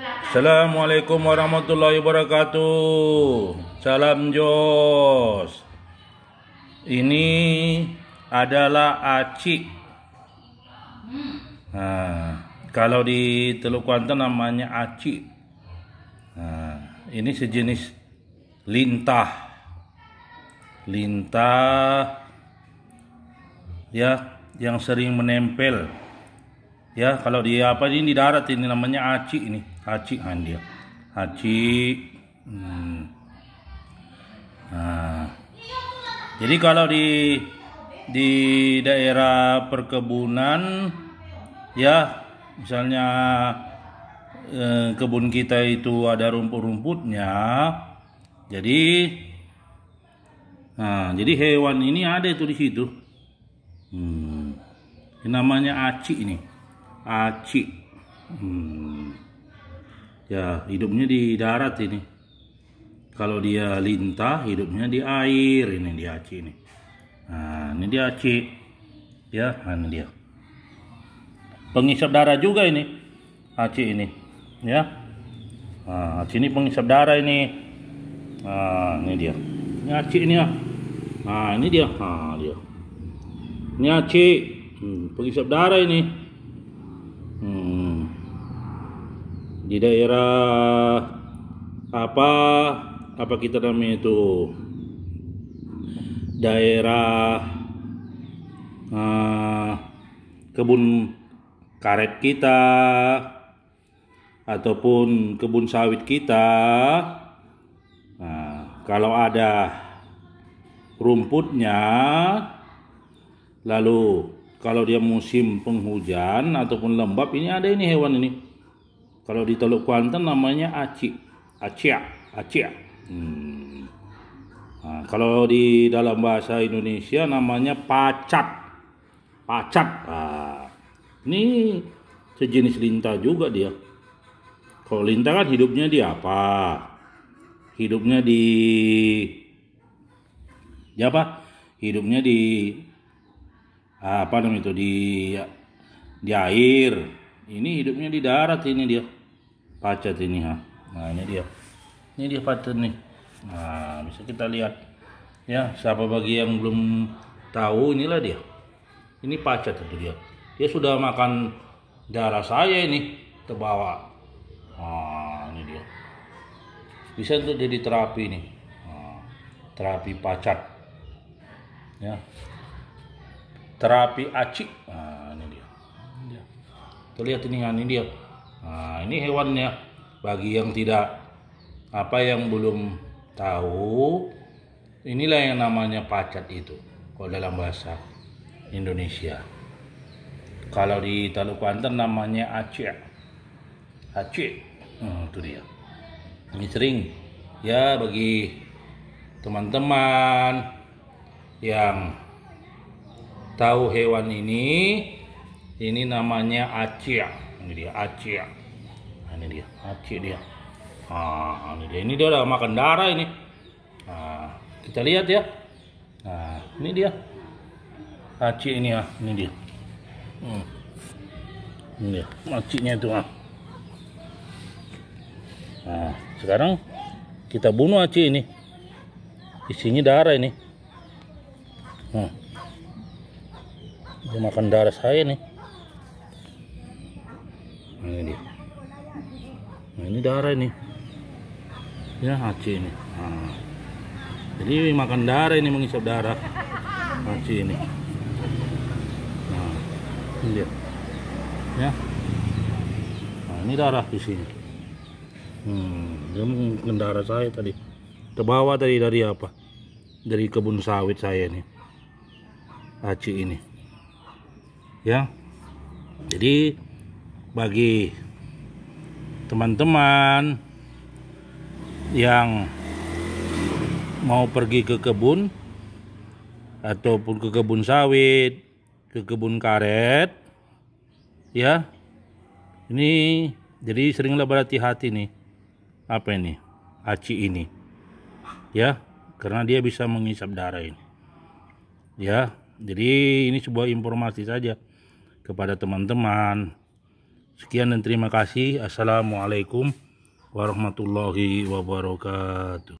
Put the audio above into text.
Assalamualaikum warahmatullahi wabarakatuh. Salam Jos. Ini adalah aci. Nah, kalau di Teluk Kuantan namanya aci. Nah, ini sejenis lintah. Lintah ya yang sering menempel ya kalau di apa ini di darat ini namanya aci ini aci kan dia aci hmm. nah. jadi kalau di di daerah perkebunan ya misalnya eh, kebun kita itu ada rumput-rumputnya jadi nah jadi hewan ini ada itu di situ hmm. namanya aci ini Aci, Hmm. Ya, hidupnya di darat ini. Kalau dia lintah, hidupnya di air ini dia aci ini. Nah, ini dia aci, Ya, nah, ini dia. Pengisap darah juga ini. aci ini. Ya. Nah, Aci ini pengisap darah ini. Nah, ini dia. Ini aci ini ya. Nah, ini dia. Nah, dia. Ini aci Hmm, pengisap darah ini. di daerah apa apa kita namanya itu daerah uh, kebun karet kita ataupun kebun sawit kita nah, kalau ada rumputnya lalu kalau dia musim penghujan ataupun lembab ini ada ini hewan ini kalau di Teluk Kuantan namanya aci, acia, acia. Hmm. Nah, kalau di dalam bahasa Indonesia namanya pacat, pacat. Nah, ini sejenis lintah juga dia. Kalau lintah kan hidupnya di apa? Hidupnya di di apa? Hidupnya di ah, apa namanya itu di di air. Ini hidupnya di darat ini dia pacet ini ha nah ini dia ini dia pacet nih nah bisa kita lihat ya siapa bagi yang belum tahu inilah dia ini pacet itu dia dia sudah makan darah saya ini terbawa nah ini dia bisa untuk jadi terapi nih nah, terapi pacat ya terapi acik nah ini dia terlihat ini ini dia Nah, ini hewannya bagi yang tidak apa yang belum tahu inilah yang namanya pacat itu kalau dalam bahasa Indonesia. Kalau di Teluk Banten namanya acik. Acik. Hmm, itu dia. Ini sering ya bagi teman-teman yang tahu hewan ini ini namanya acik ini dia aci ya nah, ini dia aci dia nah ini dia ini dia udah makan darah ini nah kita lihat ya nah ini dia aci ini ya ini dia hmm. ini dia acinya itu ah nah sekarang kita bunuh aci ini isinya darah ini hmm. dia makan darah saya nih nah ini nah ini darah ini ya haji ini nah. jadi makan darah ini mengisap darah haji ini nah ini dia ya nah ini darah di sini hmm dia mungkin darah saya tadi terbawa tadi dari apa dari kebun sawit saya ini, haji ini ya jadi bagi teman-teman yang mau pergi ke kebun ataupun ke kebun sawit, ke kebun karet ya. Ini jadi seringlah berhati-hati nih. Apa ini? Aci ini. Ya, karena dia bisa mengisap darah ini. Ya, jadi ini sebuah informasi saja kepada teman-teman Sekian dan terima kasih. Assalamualaikum warahmatullahi wabarakatuh.